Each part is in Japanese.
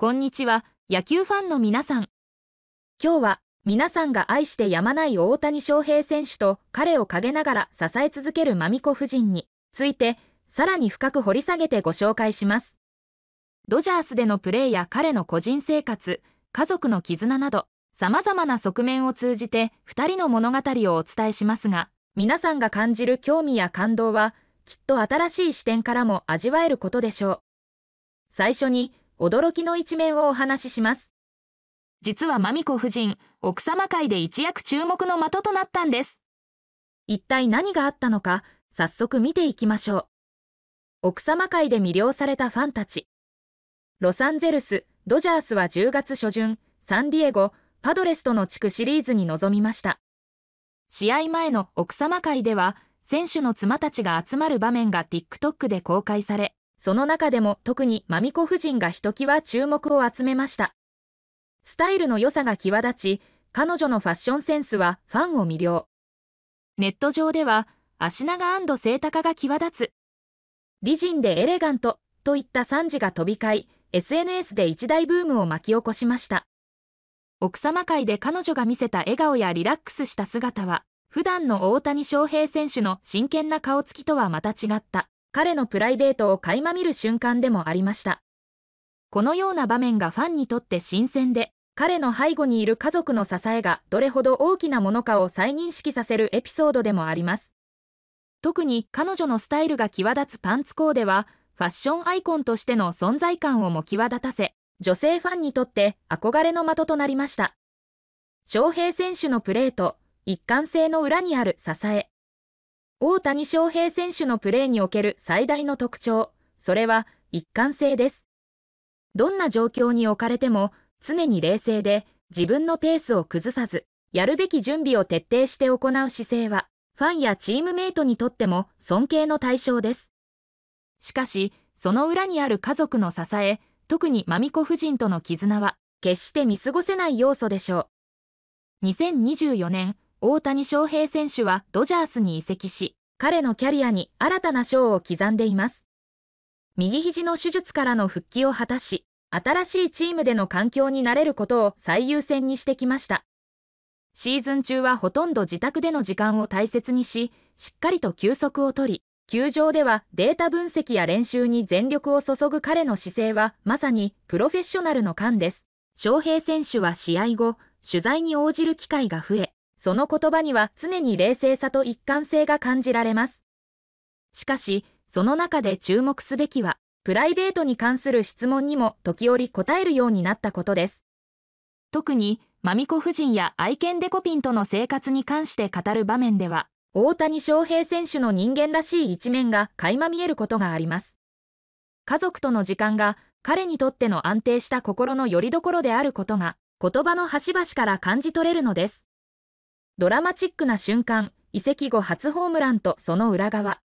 こんにちは、野球ファンの皆さん。今日は皆さんが愛してやまない大谷翔平選手と彼を陰ながら支え続けるマミコ夫人について、さらに深く掘り下げてご紹介します。ドジャースでのプレーや彼の個人生活、家族の絆など、様々な側面を通じて2人の物語をお伝えしますが、皆さんが感じる興味や感動は、きっと新しい視点からも味わえることでしょう。最初に、驚きの一面をお話しします。実はマミコ夫人、奥様会で一躍注目の的となったんです。一体何があったのか、早速見ていきましょう。奥様会で魅了されたファンたち。ロサンゼルス、ドジャースは10月初旬、サンディエゴ、パドレスとの地区シリーズに臨みました。試合前の奥様会では、選手の妻たちが集まる場面が TikTok で公開され、その中でも特にマミコ夫人がひときわ注目を集めました。スタイルの良さが際立ち、彼女のファッションセンスはファンを魅了。ネット上では、足長背高が際立つ。美人でエレガントといった賛辞が飛び交い、SNS で一大ブームを巻き起こしました。奥様会で彼女が見せた笑顔やリラックスした姿は、普段の大谷翔平選手の真剣な顔つきとはまた違った。彼のプライベートを垣間見る瞬間でもありました。このような場面がファンにとって新鮮で、彼の背後にいる家族の支えがどれほど大きなものかを再認識させるエピソードでもあります。特に彼女のスタイルが際立つパンツコーデは、ファッションアイコンとしての存在感をも際立たせ、女性ファンにとって憧れの的となりました。翔平選手のプレーと一貫性の裏にある支え、大谷翔平選手のプレーにおける最大の特徴、それは一貫性です。どんな状況に置かれても常に冷静で自分のペースを崩さず、やるべき準備を徹底して行う姿勢は、ファンやチームメイトにとっても尊敬の対象です。しかし、その裏にある家族の支え、特にマミコ夫人との絆は、決して見過ごせない要素でしょう。2024年大谷翔平選手はドジャースに移籍し、彼のキャリアに新たな賞を刻んでいます。右肘の手術からの復帰を果たし、新しいチームでの環境に慣れることを最優先にしてきました。シーズン中はほとんど自宅での時間を大切にし、しっかりと休息をとり、球場ではデータ分析や練習に全力を注ぐ彼の姿勢はまさにプロフェッショナルの感です。翔平選手は試合後、取材に応じる機会が増え、その言葉には常に冷静さと一貫性が感じられます。しかし、その中で注目すべきは、プライベートに関する質問にも時折答えるようになったことです。特に、マミコ夫人や愛犬デコピンとの生活に関して語る場面では、大谷翔平選手の人間らしい一面が垣間見えることがあります。家族との時間が彼にとっての安定した心の拠り所であることが言葉の端々から感じ取れるのです。ドラマチックな瞬間、移籍後初ホームランとその裏側。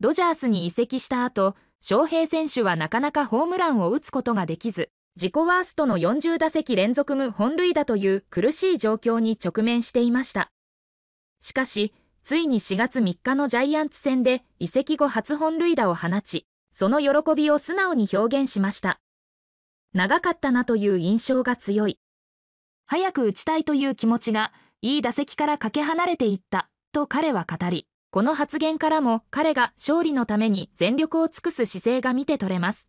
ドジャースに移籍した後、翔平選手はなかなかホームランを打つことができず、自己ワーストの40打席連続無本塁打という苦しい状況に直面していました。しかし、ついに4月3日のジャイアンツ戦で移籍後初本塁打を放ち、その喜びを素直に表現しました。長かったなという印象が強い。早く打ちたいという気持ちがいい打席からかけ離れていったと彼は語りこの発言からも彼が勝利のために全力を尽くす姿勢が見て取れます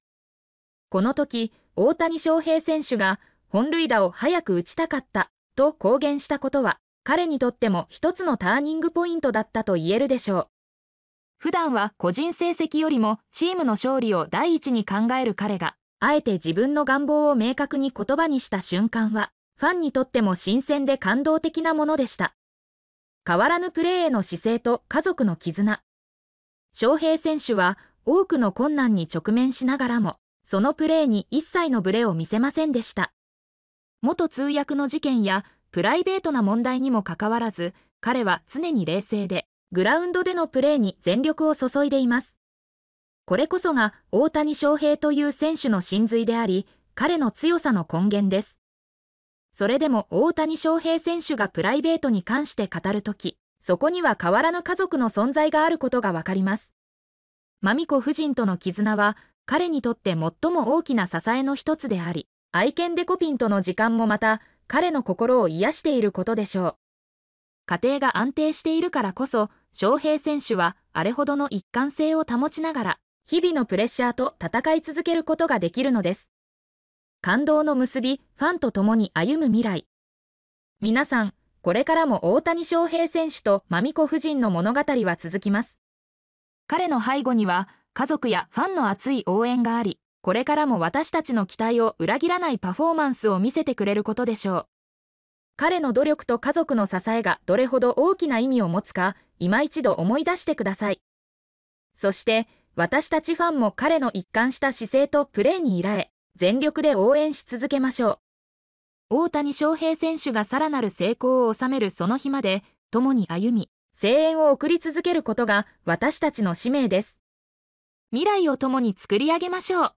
この時大谷翔平選手が本塁打を早く打ちたかったと公言したことは彼にとっても一つのターニングポイントだったと言えるでしょう普段は個人成績よりもチームの勝利を第一に考える彼があえて自分の願望を明確に言葉にした瞬間はファンにとっても新鮮で感動的なものでした。変わらぬプレーへの姿勢と家族の絆。翔平選手は多くの困難に直面しながらも、そのプレーに一切のブレを見せませんでした。元通訳の事件やプライベートな問題にもかかわらず、彼は常に冷静で、グラウンドでのプレーに全力を注いでいます。これこそが大谷翔平という選手の真髄であり、彼の強さの根源です。それでも大谷翔平選手がプライベートに関して語るとき、そこには変わらぬ家族の存在があることがわかります。マミコ夫人との絆は、彼にとって最も大きな支えの一つであり、愛犬デコピンとの時間もまた、彼の心を癒していることでしょう。家庭が安定しているからこそ、翔平選手はあれほどの一貫性を保ちながら、日々のプレッシャーと戦い続けることができるのです。感動の結び、ファンと共に歩む未来。皆さん、これからも大谷翔平選手とマミコ夫人の物語は続きます。彼の背後には、家族やファンの熱い応援があり、これからも私たちの期待を裏切らないパフォーマンスを見せてくれることでしょう。彼の努力と家族の支えがどれほど大きな意味を持つか、今一度思い出してください。そして、私たちファンも彼の一貫した姿勢とプレーに依頼。全力で応援し続けましょう。大谷翔平選手がさらなる成功を収めるその日まで、共に歩み、声援を送り続けることが私たちの使命です。未来を共に作り上げましょう。